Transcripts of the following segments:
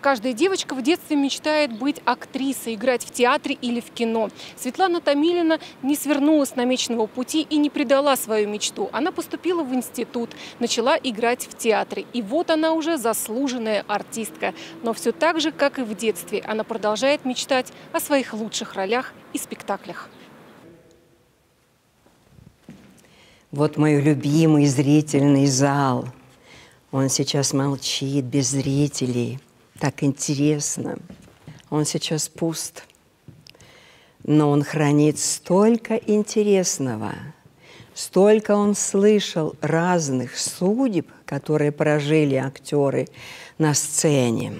Каждая девочка в детстве мечтает быть актрисой, играть в театре или в кино. Светлана Томилина не свернула с намеченного пути и не предала свою мечту. Она поступила в институт, начала играть в театре. И вот она уже заслуженная артистка. Но все так же, как и в детстве, она продолжает мечтать о своих лучших ролях и спектаклях. Вот мой любимый зрительный зал. Он сейчас молчит без зрителей так интересно. Он сейчас пуст, но он хранит столько интересного, столько он слышал разных судеб, которые прожили актеры на сцене.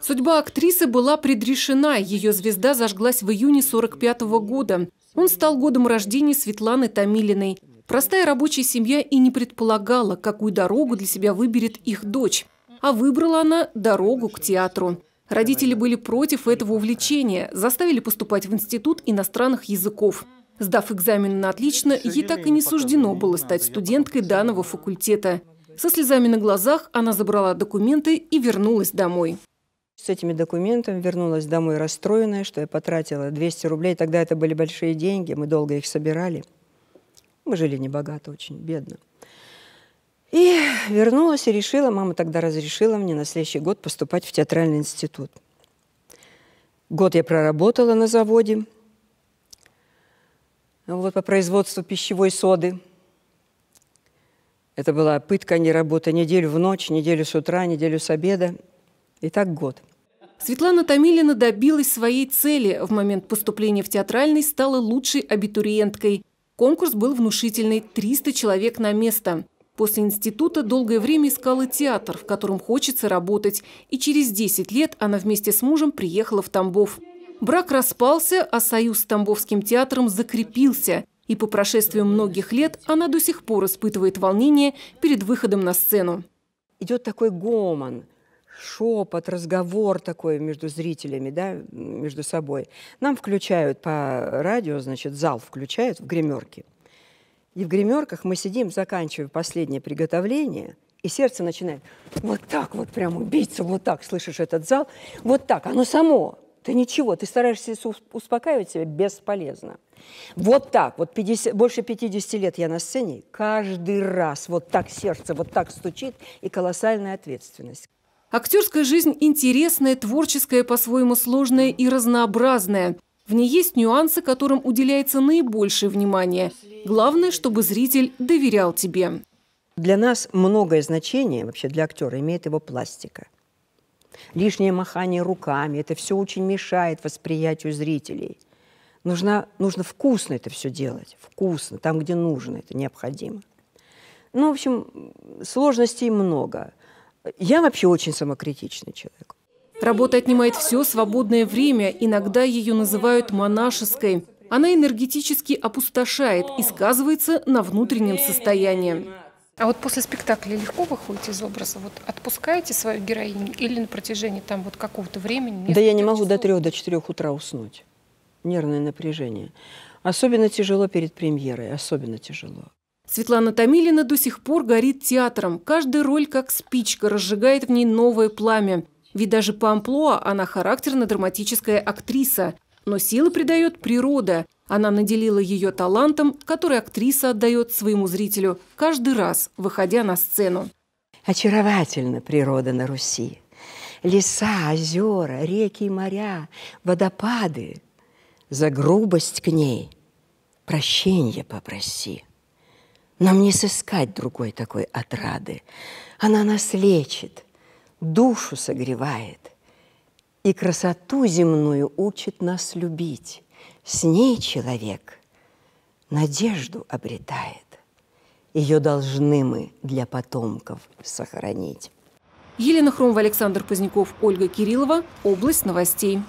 Судьба актрисы была предрешена. Ее звезда зажглась в июне 45 -го года. Он стал годом рождения Светланы Томилиной. Простая рабочая семья и не предполагала, какую дорогу для себя выберет их дочь а выбрала она дорогу к театру. Родители были против этого увлечения, заставили поступать в Институт иностранных языков. Сдав экзамен на отлично, ей так и не суждено было стать студенткой данного факультета. Со слезами на глазах она забрала документы и вернулась домой. С этими документами вернулась домой расстроенная, что я потратила 200 рублей. Тогда это были большие деньги, мы долго их собирали. Мы жили небогато, очень бедно. И вернулась и решила, мама тогда разрешила мне на следующий год поступать в театральный институт. Год я проработала на заводе, вот по производству пищевой соды. Это была пытка, а не работа. Неделю в ночь, неделю с утра, неделю с обеда. И так год. Светлана Томилина добилась своей цели. В момент поступления в театральный стала лучшей абитуриенткой. Конкурс был внушительный – 300 человек на место. После института долгое время искала театр, в котором хочется работать. И через 10 лет она вместе с мужем приехала в Тамбов. Брак распался, а союз с Тамбовским театром закрепился. И по прошествию многих лет она до сих пор испытывает волнение перед выходом на сцену. Идет такой гомон, шепот, разговор такой между зрителями, да, между собой. Нам включают по радио, значит, зал включают в гримерке – и в гримерках мы сидим, заканчивая последнее приготовление, и сердце начинает вот так вот прям убийца, вот так, слышишь этот зал, вот так, оно само. Ты ничего, ты стараешься успокаивать себя бесполезно. Вот так, вот 50, больше 50 лет я на сцене, каждый раз вот так сердце вот так стучит, и колоссальная ответственность. Актерская жизнь интересная, творческая, по-своему сложная и разнообразная. В ней есть нюансы, которым уделяется наибольшее внимание. Главное, чтобы зритель доверял тебе. Для нас многое значение, вообще для актера, имеет его пластика. Лишнее махание руками – это все очень мешает восприятию зрителей. Нужно, нужно вкусно это все делать, вкусно, там, где нужно, это необходимо. Ну, в общем, сложностей много. Я вообще очень самокритичный человек. Работа отнимает все свободное время, иногда ее называют монашеской. Она энергетически опустошает и сказывается на внутреннем состоянии. А вот после спектакля легко выходите из образа? Вот отпускаете свою героиню или на протяжении там вот какого-то времени? Да я не могу часов? до трех, до четырех утра уснуть. Нервное напряжение. Особенно тяжело перед премьерой, особенно тяжело. Светлана Томилина до сих пор горит театром. Каждая роль, как спичка, разжигает в ней новое пламя. Ведь даже по амплуа она характерно драматическая актриса. Но силы придает природа. Она наделила ее талантом, который актриса отдает своему зрителю каждый раз, выходя на сцену. Очаровательна природа на Руси. Леса, озера, реки и моря, водопады. За грубость к ней прощения попроси. Нам не сыскать другой такой отрады. Она нас лечит – душу согревает и красоту земную учит нас любить. С ней человек надежду обретает. Ее должны мы для потомков сохранить. Елена Хромова, Александр Поздняков, Ольга Кириллова. Область новостей.